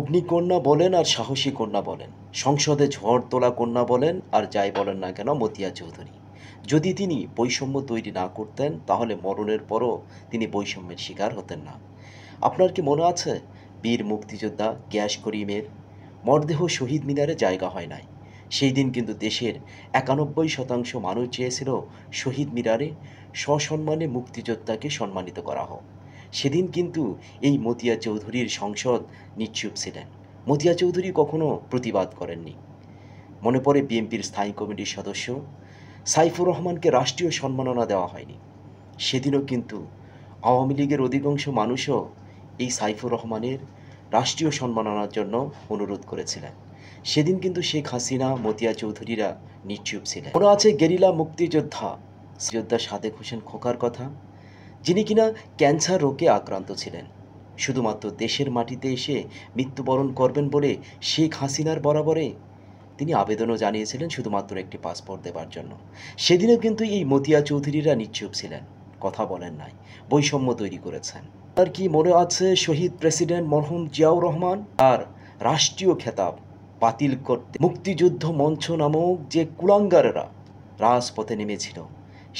অগ্নিকন্যা বলেন আর সাহসী কন্যা বলেন সংসদে ঝড় তোলা কন্যা বলেন আর যাই বলেন না কেন মতিয়া চৌধুরী যদি তিনি বৈষম্য তৈরি না করতেন তাহলে মরণের পরও তিনি বৈষম্যের শিকার হতেন না আপনার কি মনে আছে বীর মুক্তিযোদ্ধা গ্যাস করিমের মরদেহ শহীদ মিনারে জায়গা হয় নাই সেই দিন কিন্তু দেশের একানব্বই শতাংশ মানুষ চেয়েছিল শহীদ মিনারে সসম্মানে মুক্তিযোদ্ধাকে সম্মানিত করা হোক সেদিন কিন্তু এই মতিয়া চৌধুরীর সংসদ নিশ্চুপ ছিলেন মতিয়া চৌধুরী কখনো প্রতিবাদ করেননি মনে পড়ে বিএনপির স্থায়ী কমিটির সদস্য সাইফুর রহমানকে রাষ্ট্রীয় সম্মাননা দেওয়া হয়নি সেদিনও কিন্তু আওয়ামী লীগের অধিকাংশ মানুষও এই সাইফুর রহমানের রাষ্ট্রীয় সম্মাননার জন্য অনুরোধ করেছিলেন সেদিন কিন্তু শেখ হাসিনা মতিয়া চৌধুরীরা নিশ্চুপ ছিলেন মনে আছে গেরিলা মুক্তিযোদ্ধা যোদ্ধা সাদেক হোসেন খোকার কথা যিনি কিনা ক্যান্সার রোগে আক্রান্ত ছিলেন শুধুমাত্র দেশের মাটিতে এসে মৃত্যুবরণ করবেন বলে শেখ হাসিনার বরাবরে তিনি আবেদনও জানিয়েছিলেন শুধুমাত্র একটি পাসপোর্ট দেবার জন্য সেদিনও কিন্তু এই মতিয়া চৌধুরীরা নিশ্চুপ ছিলেন কথা বলেন নাই বৈষম্য তৈরি করেছেন তার কি মনে আছে শহীদ প্রেসিডেন্ট মরহুম জিয়াউর রহমান আর রাষ্ট্রীয় খেতাব বাতিল করতে মুক্তিযুদ্ধ মঞ্চ নামক যে কুলাঙ্গারেরা রাজপথে নেমেছিল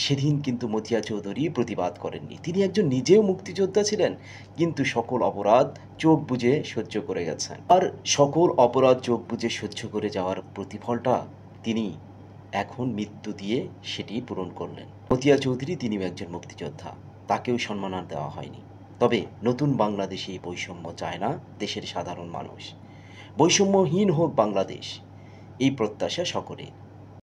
সেদিন কিন্তু মতিয়া চৌধুরী প্রতিবাদ করেননি তিনি একজন নিজেও মুক্তিযোদ্ধা ছিলেন কিন্তু সকল অপরাধ চোখ বুঝে সহ্য করে গেছেন আর সকল অপরাধ চোখ বুঝে সহ্য করে যাওয়ার প্রতিফলটা তিনি এখন মৃত্যু দিয়ে সেটি পূরণ করলেন মতিয়া চৌধুরী তিনিও একজন মুক্তিযোদ্ধা তাকেও সম্মাননা দেওয়া হয়নি তবে নতুন বাংলাদেশে এই বৈষম্য চায় না দেশের সাধারণ মানুষ বৈষম্যহীন হোক বাংলাদেশ এই প্রত্যাশা সকলের